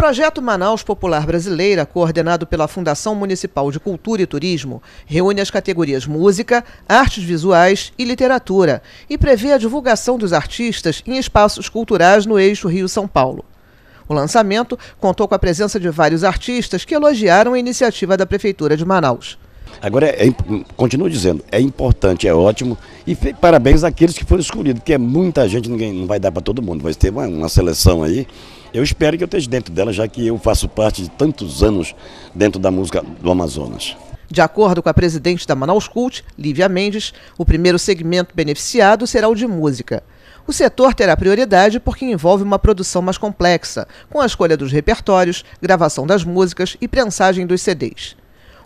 projeto Manaus Popular Brasileira, coordenado pela Fundação Municipal de Cultura e Turismo, reúne as categorias música, artes visuais e literatura e prevê a divulgação dos artistas em espaços culturais no eixo Rio-São Paulo. O lançamento contou com a presença de vários artistas que elogiaram a iniciativa da Prefeitura de Manaus. Agora, é, é, continuo dizendo, é importante, é ótimo. E parabéns àqueles que foram escolhidos, porque é muita gente, ninguém não vai dar para todo mundo. Vai ter uma, uma seleção aí. Eu espero que eu esteja dentro dela, já que eu faço parte de tantos anos dentro da música do Amazonas. De acordo com a presidente da Manaus Cult, Lívia Mendes, o primeiro segmento beneficiado será o de música. O setor terá prioridade porque envolve uma produção mais complexa, com a escolha dos repertórios, gravação das músicas e prensagem dos CDs.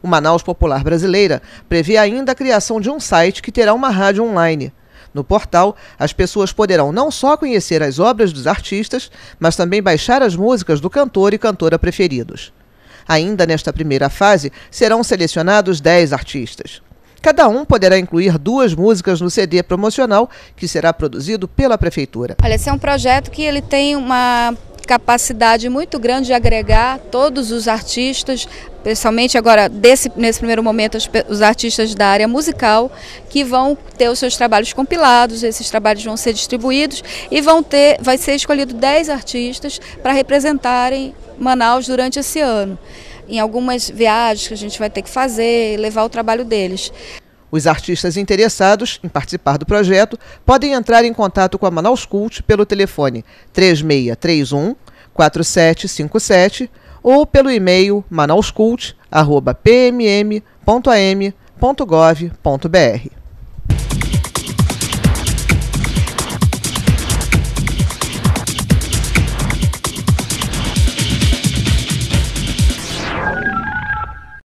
O Manaus Popular Brasileira prevê ainda a criação de um site que terá uma rádio online. No portal, as pessoas poderão não só conhecer as obras dos artistas, mas também baixar as músicas do cantor e cantora preferidos. Ainda nesta primeira fase, serão selecionados 10 artistas. Cada um poderá incluir duas músicas no CD promocional que será produzido pela prefeitura. Olha, esse é um projeto que ele tem uma capacidade muito grande de agregar todos os artistas, principalmente agora desse, nesse primeiro momento os, os, artistas da área musical, que vão ter os seus trabalhos compilados, esses trabalhos vão ser distribuídos e vão ter, vai ser escolhido 10 artistas para representarem Manaus durante esse ano. Em algumas viagens que a gente vai ter que fazer, levar o trabalho deles. Os artistas interessados em participar do projeto podem entrar em contato com a Manaus Cult pelo telefone 3631 4757 ou pelo e-mail manauscult.pmm.am.gov.br.